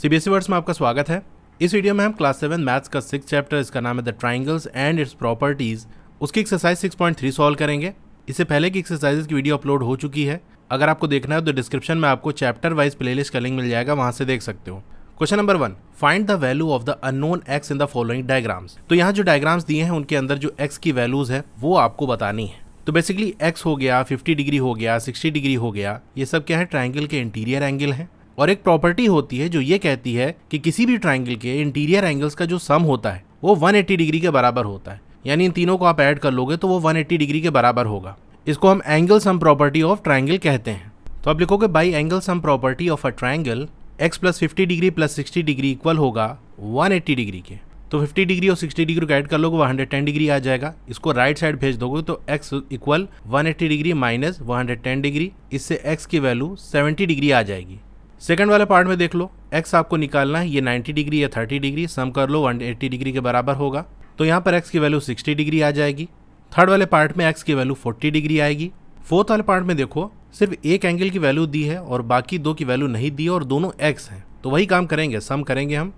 CBSE words e में आपका स्वागत है इस वीडियो में हम क्लास सेवन मैथ्स का सिक्स चैप्टर इसका नाम है the triangles and its properties उसकी एक्सरसाइज 6.3 सॉल्व करेंगे इससे पहले की एक्सरसाइजेज की वीडियो अपलोड हो चुकी है अगर आपको देखना है तो डिस्क्रिप्शन में आपको चैप्टर वाइज प्लेलिस्ट का लिंक मिल जाएगा वहां से देख सकते हो question number one find the value of the unknown x in the following diagrams तो यहाँ जो डायग्राम्स दिए हैं उनके अंदर जो एक्स की वैल्यूज है वो आपको बतानी है तो बेसिकली एक्स हो गया 50 डिग्री हो गया 60 डिग्री हो गया ये सब क्या है ट्राइंगल के इंटीरियर एंगल हैं और एक प्रॉपर्टी होती है जो ये कहती है कि किसी भी ट्राइंगल के इंटीरियर एंगल्स का जो सम होता है वो 180 डिग्री के बराबर होता है यानी इन तीनों को आप ऐड कर लोगे तो वो 180 डिग्री के बराबर होगा इसको हम angle sum property of triangle कहते हैं तो आप लिखोगे by angle sum property of a triangle x plus fifty degree plus sixty degree equal होगा वन एट्टी डिग्री के तो फिफ्टी डिग्री और सिक्सटी डिग्री को ऐड कर लोगे वो हंड्रेड टेन डिग्री आ जाएगा इसको राइट साइड भेज दोगे तो x equal one eighty degree minus one hundred ten degree इससे एक्स की वैल्यू सेवेंटी डिग्री आ जाएगी सेकंड वाले पार्ट में देख लो एक्स आपको निकालना है ये 90 डिग्री या 30 डिग्री सम कर लो 180 डिग्री के बराबर होगा तो यहाँ पर एक्स की वैल्यू 60 डिग्री आ जाएगी थर्ड वाले पार्ट में एक्स की वैल्यू 40 डिग्री आएगी फोर्थ वाले पार्ट में देखो सिर्फ एक एंगल की वैल्यू दी है और बाकी दो की वैल्यू नहीं दी है और दोनों एक्स हैं तो वही काम करेंगे सम करेंगे हम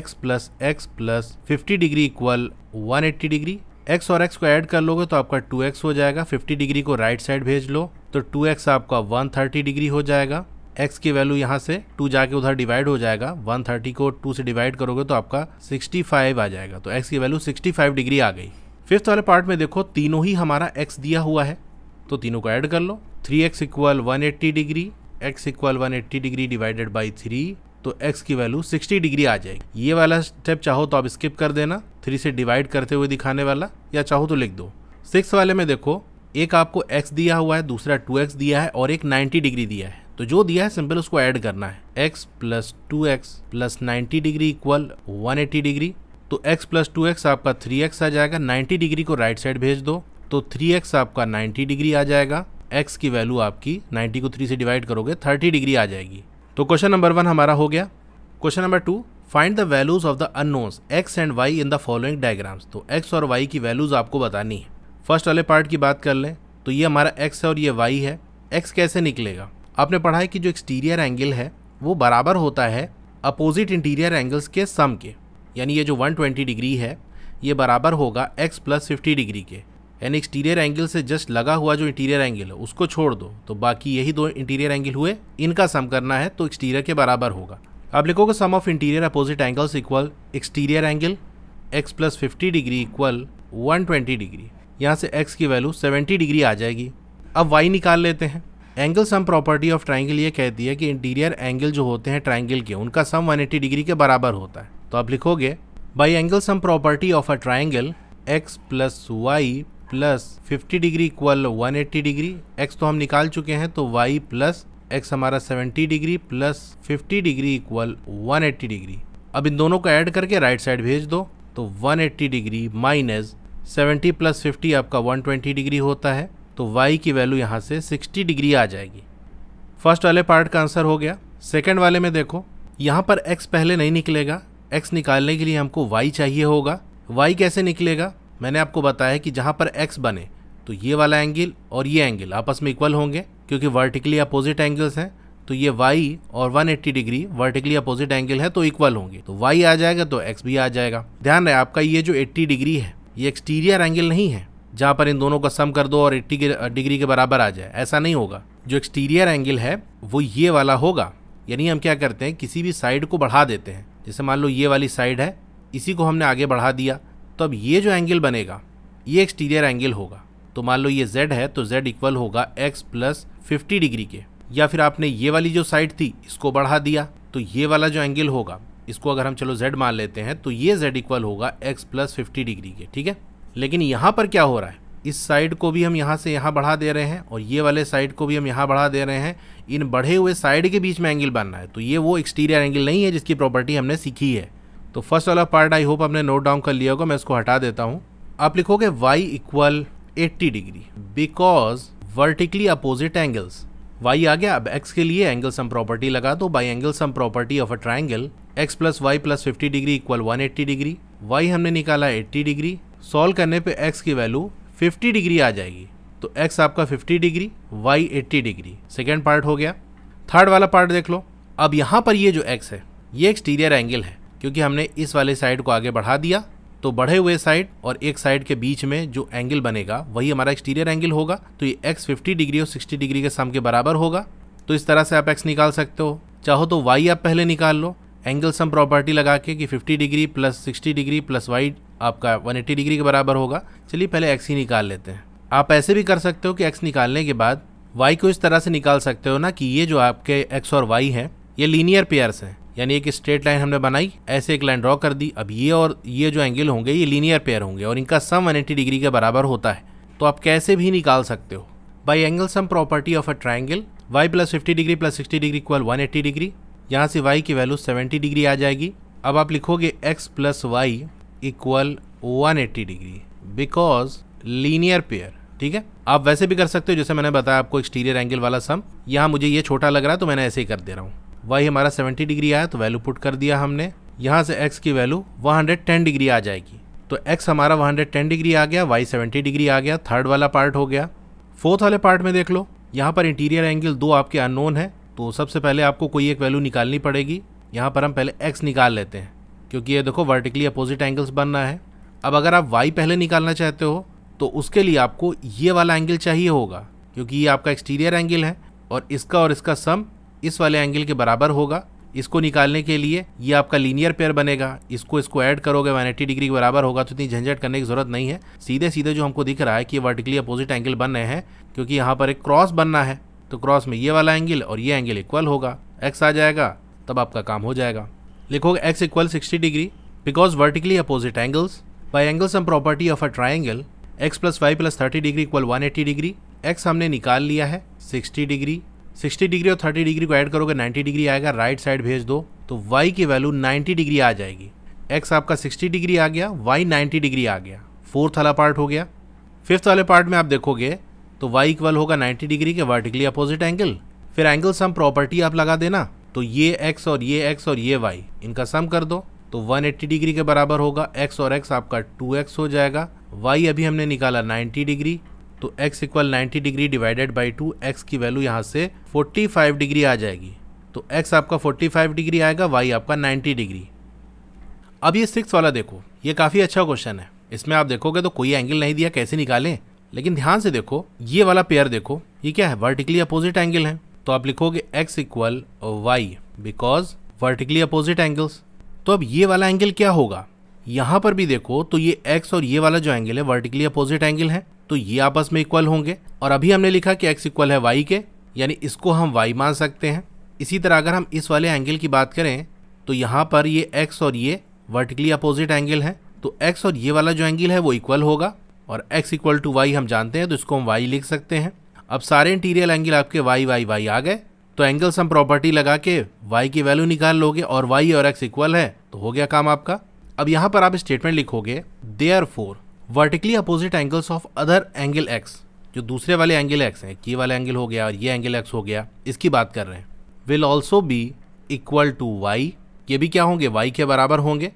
x plus x plus fifty degree equal one eighty degree x और एक्स को ऐड कर लोगे तो आपका टू एक्स हो जाएगा फिफ्टी डिग्री को राइट साइड भेज लो तो टू एक्स आपका वन थर्टी डिग्री हो जाएगा एक्स की वैल्यू यहाँ से टू जाके उधर डिवाइड हो जाएगा वन थर्टी को टू से डिवाइड करोगे तो आपका सिक्सटी फाइव आ जाएगा तो एक्स की वैल्यू सिक्सटी फाइव डिग्री आ गई फिफ्थ तो वाले पार्ट में देखो तीनों ही हमारा एक्स दिया हुआ है तो तीनों को ऐड कर लो three x equal one eighty degree x equal one eighty degree divided by three तो x की वैल्यू 60 डिग्री आ जाएगी ये वाला स्टेप चाहो तो आप स्किप कर देना थ्री से डिवाइड करते हुए दिखाने वाला या चाहो तो लिख दो सिक्स वाले में देखो एक आपको x दिया हुआ है दूसरा 2x दिया है और एक 90 डिग्री दिया है तो जो दिया है सिंपल उसको ऐड करना है x plus two x plus ninety degree equal one eighty degree तो x प्लस टू एक्स आपका थ्री एक्स आ जाएगा नाइन्टी डिग्री को राइट साइड भेज दो तो थ्री एक्स आपका नाइन्टी डिग्री आ जाएगा x की वैल्यू आपकी 90 को 3 से डिवाइड करोगे 30 डिग्री आ जाएगी तो क्वेश्चन नंबर वन हमारा हो गया question number two find the values of the unknowns x and y in the following diagrams तो एक्स और वाई की वैल्यूज आपको बतानी है फर्स्ट वाले पार्ट की बात कर लें तो ये हमारा एक्स है और ये वाई है एक्स कैसे निकलेगा आपने पढ़ा है कि जो एक्सटीरियर एंगल है वो बराबर होता है अपोजिट इंटीरियर एंगल्स के सम के यानी ये जो 120 डिग्री है ये बराबर होगा x प्लस फिफ्टी डिग्री के यानी एक्सटीरियर एंगल से जस्ट लगा हुआ जो इंटीरियर एंगल है उसको छोड़ दो तो बाकी यही दो इंटीरियर एंगल हुए इनका सम करना है तो एक्सटीरियर के बराबर होगा अब लिखोगे sum of interior opposite angles equal exterior angle x plus fifty degree equal one twenty degree यहाँ से एक्स की वैल्यू सेवेंटी डिग्री आ जाएगी अब वाई निकाल लेते हैं angle sum property of triangle ये कहती है कि इंटीरियर एंगल जो होते हैं ट्राइंगल के उनका सम 180 डिग्री के बराबर होता है तो आप लिखोगे by angle sum property of a triangle x plus y plus fifty degree equal one eighty degree x तो हम निकाल चुके हैं तो वाई प्लस एक्स हमारा seventy degree plus fifty degree equal one eighty degree अब इन दोनों को ऐड करके राइट साइड भेज दो तो one eighty degree minus seventy plus fifty आपका वन ट्वेंटी डिग्री होता है तो y की वैल्यू यहाँ से 60 डिग्री आ जाएगी फर्स्ट वाले पार्ट का आंसर हो गया सेकेंड वाले में देखो यहाँ पर x पहले नहीं निकलेगा x निकालने के लिए हमको y चाहिए होगा y कैसे निकलेगा मैंने आपको बताया कि जहाँ पर x बने तो ये वाला एंगल और ये एंगल आपस में इक्वल होंगे क्योंकि वर्टिकली अपोजिट एंगल्स हैं तो ये y और 180 डिग्री वर्टिकली अपोजिट एंगल है तो इक्वल होंगे तो y आ जाएगा तो x भी आ जाएगा ध्यान रहे आपका ये जो 80 डिग्री है ये एक्सटीरियर एंगल नहीं है जहाँ पर इन दोनों का सम कर दो और एट्टी के डिग्री के बराबर आ जाए ऐसा नहीं होगा जो एक्सटीरियर एंगल है वो ये वाला होगा यानी हम क्या करते हैं किसी भी साइड को बढ़ा देते हैं जैसे मान लो ये वाली साइड है इसी को हमने आगे बढ़ा दिया तो अब ये जो एंगल बनेगा ये एक्सटीरियर एंगल होगा तो मान लो ये z है तो z इक्वल होगा x प्लस फिफ्टी डिग्री के या फिर आपने ये वाली जो साइड थी इसको बढ़ा दिया तो ये वाला जो एंगल होगा इसको अगर हम चलो z मान लेते हैं तो ये z इक्वल होगा x प्लस फिफ्टी डिग्री के ठीक है लेकिन यहाँ पर क्या हो रहा है इस साइड को भी हम यहाँ से यहाँ बढ़ा दे रहे हैं और ये वाले साइड को भी हम यहाँ बढ़ा दे रहे हैं इन बढ़े हुए साइड के बीच में एंगल बनना है तो ये वो एक्सटीरियर एंगल नहीं है जिसकी प्रॉपर्टी हमने सीखी है तो फर्स्ट वाला पार्ट आई होप हमने नोट डाउन कर लिया होगा मैं इसको हटा देता हूँ आप लिखोगे y equal eighty degree because vertically opposite angles y आ गया अब एक्स के लिए एंगल सम प्रॉपर्टी लगा दो by angle sum property of a triangle x plus y plus fifty degree equal one eighty degree y हमने निकाला eighty degree solve करने पे x की वैल्यू 50 डिग्री आ जाएगी तो x आपका 50 degree y 80 degree second part हो गया थर्ड वाला पार्ट देख लो अब यहाँ पर ये जो x है ये एक्सटीरियर एंगल है क्योंकि हमने इस वाले साइड को आगे बढ़ा दिया तो बढ़े हुए साइड और एक साइड के बीच में जो एंगल बनेगा वही हमारा एक्सटीरियर एंगल होगा तो ये एक्स फिफ्टी डिग्री और सिक्सटी डिग्री के सम के बराबर होगा तो इस तरह से आप एक्स निकाल सकते हो चाहो तो वाई आप पहले निकाल लो एंगल सम प्रॉपर्टी लगा के कि 50 degree plus 60 degree plus y आपका 180 डिग्री के बराबर होगा चलिए पहले एक्स ही निकाल लेते हैं आप ऐसे भी कर सकते हो कि एक्स निकालने के बाद वाई को इस तरह से निकाल सकते हो ना कि ये जो आपके एक्स और वाई है ये लीनियर पेयर्स हैं यानी एक स्ट्रेट लाइन हमने बनाई ऐसे एक लाइन ड्रॉ कर दी अब ये और ये जो एंगल होंगे ये लीनियर पेयर होंगे और इनका सम 180 डिग्री के बराबर होता है तो आप कैसे भी निकाल सकते हो by angle sum property of a triangle y plus fifty degree plus sixty degree equal one eighty degree यहाँ से वाई की वैल्यू 70 डिग्री आ जाएगी अब आप लिखोगे x plus y equal one degree because linear pair ठीक है आप वैसे भी कर सकते हो जैसे मैंने बताया आपको एक्सटीरियर एंगल वाला सम यहाँ मुझे ये छोटा लग रहा है तो मैंने ऐसे ही कर दे रहा हूँ वाई हमारा 70 डिग्री आया तो वैल्यू पुट कर दिया हमने यहाँ से एक्स की वैल्यू 110 डिग्री आ जाएगी तो एक्स हमारा 110 डिग्री आ गया वाई 70 डिग्री आ गया थर्ड वाला पार्ट हो गया फोर्थ वाले पार्ट में देख लो यहाँ पर इंटीरियर एंगल दो आपके अननोन है तो सबसे पहले आपको कोई एक वैल्यू निकालनी पड़ेगी यहाँ पर हम पहले एक्स निकाल लेते हैं क्योंकि ये देखो वर्टिकली अपोजिट एंगल्स बन रहा है अब अगर आप वाई पहले निकालना चाहते हो तो उसके लिए आपको ये वाला एंगल चाहिए होगा क्योंकि ये आपका एक्सटीरियर एंगल है और इसका और इसका सम इस वाले एंगल के बराबर होगा इसको निकालने के लिए ये आपका लीनियर पेयर बनेगा इसको इसको ऐड करोगे वन एट्टी डिग्री के बराबर होगा तो इतनी झंझट करने की जरूरत नहीं है सीधे सीधे जो हमको दिख रहा है कि वर्टिकली अपोजिट एंगल बन रहे हैं क्योंकि यहाँ पर एक क्रॉस बनना है तो क्रॉस में ये वाला एंगल और ये एंगल इक्वल होगा एक्स आ जाएगा तब आपका काम हो जाएगा लिखोगे x equal sixty degree because vertically opposite angles by angle sum property of a triangle x plus y plus thirty degree equal one eighty degree x हमने निकाल लिया है सिक्सटी डिग्री सिक्सटी डिग्री और थर्टी डिग्री को add करोगे ninety degree आएगा right side भेज दो तो वाई की वैल्यू नाइन्टी डिग्री आ जाएगी एक्स आपका सिक्सटी डिग्री आ गया वाई नाइन्टी डिग्री आ गया फोर्थ वाला पार्ट हो गया फिफ्थ वाले पार्ट में आप देखोगे तो वाई इक्वल होगा 90 डिग्री के वर्टिकली अपोजिट एंगल फिर एंगल सम प्रॉपर्टी आप लगा देना तो ये एक्स और ये एक्स और ये वाई इनका सम कर दो तो 180 डिग्री के बराबर होगा एक्स और एक्स आपका 2x हो जाएगा वाई अभी हमने निकाला 90 डिग्री तो x equal ninety degree divided by two x की वैल्यू यहाँ से 45 डिग्री आ जाएगी तो x आपका 45 डिग्री आएगा y आपका 90 डिग्री अब ये सिक्स वाला देखो ये काफ़ी अच्छा क्वेश्चन है इसमें आप देखोगे तो कोई एंगल नहीं दिया कैसे निकालें लेकिन ध्यान से देखो ये वाला पेयर देखो ये क्या है वर्टिकली अपोजिट एंगल है तो आप लिखोगे x equal y because vertically opposite angles तो अब ये वाला एंगल क्या होगा यहाँ पर भी देखो तो ये एक्स और ये वाला जो एंगल है वर्टिकली अपोजिट एंगल है तो ये आपस में इक्वल होंगे और अभी हमने लिखा कि एक्स इक्वल है वाई के यानी इसको हम वाई मान सकते हैं इसी तरह अगर हम इस वाले एंगल की बात करें तो यहां पर ये एक्स और ये वर्टिकली अपोजिट एंगल है तो एक्स और ये वाला जो एंगल है वो इक्वल होगा और x इक्वल टू वाई हम जानते हैं तो इसको हम वाई लिख सकते हैं अब सारे इंटीरियल एंगल आपके वाई वाई वाई आ गए तो एंगल सम प्रॉपर्टी लगा के वाई की वैल्यू निकाल लोगे और वाई और एक्स इक्वल है तो हो गया काम आपका अब यहाँ पर आप स्टेटमेंट लिखोगे therefore vertically opposite angles of other angle x जो दूसरे वाले एंगल एक्स हैं ये वाला एंगल हो गया और ये एंगल एक्स हो गया इसकी बात कर रहे हैं will also be equal to y ये भी क्या होंगे वाई के बराबर होंगे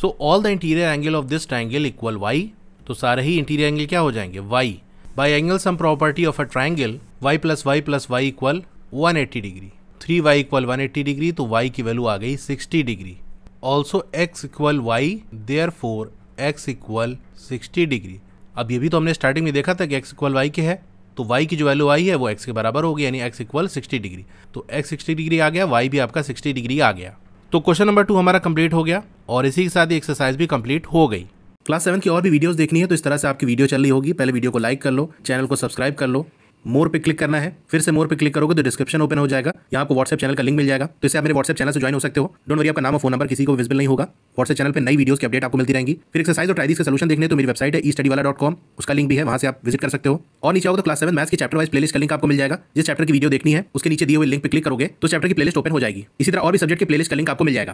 so all the interior angle of this triangle equal y तो सारे ही इंटीरियर एंगल क्या हो जाएंगे y by angle sum property of a triangle y plus y plus y equal one eighty degree three y equal one eighty degree तो y की value आ गई sixty degree also x equal Y therefore x equal sixty degree अब ये भी तो हमने starting में देखा था कि एक्स इक्वल वाई के है तो वाई की जो वैल्यू आई है वो एक्स के बराबर होगी यानी एक्स इक्वल सिक्सटी डिग्री तो एक्स सिक्सटी डिग्री आ गया वाई भी आपका सिक्सटी डिग्री आ गया तो क्वेश्चन नंबर टू हमारा कंप्लीट हो गया और इसी के साथ ही एक्सरसाइज भी कंप्लीट हो गई क्लास सेवन की और भी वीडियोस देखनी है तो इस तरह से आपकी वीडियो चल रही होगी पहले वीडियो को लाइक कर लो चैनल को सब्सक्राइब कर लो मोर पे क्लिक करना है फिर से मोर पे क्लिक करोगे तो डिस्क्रिप्शन ओपन हो जाएगा यहाँ आपको व्हाट्सएप चैनल का लिंक मिल जाएगा तो इसे आप मेरे व्हाट्सएप चैनल से ज्वाइन हो सकते हो डोंट वरी आपका नाम और फोन नंबर किसी को विजिबल नहीं होगा व्हाट्सएप चैनल पर नई वीडियो की अपडेट आपको मिलती रहेंगी फिर एक्सरसाइज और ट्राइज का सोल्यूशन देखने तो मेरी वेबसाइट है ई वाला डॉट कॉम उसका लिंक भी है वहाँ से आप विजिट कर सकते हो और नीचे आओगे तो क्लास सेवन मैथ्स के चैप्टर वाइज प्लेलिस्ट का लिंक आपको मिल जाएगा जिस चैप्टर की वीडियो देखनी है उसके नीचे दिए हुए लिंक पर क्लिक करोगे तो चैप्टर की प्लेलिस्ट ओपन हो जाएगी इसी तरह और भी सब्जेक्ट के प्लेलिस्ट का लिंक आपको मिल जाएगा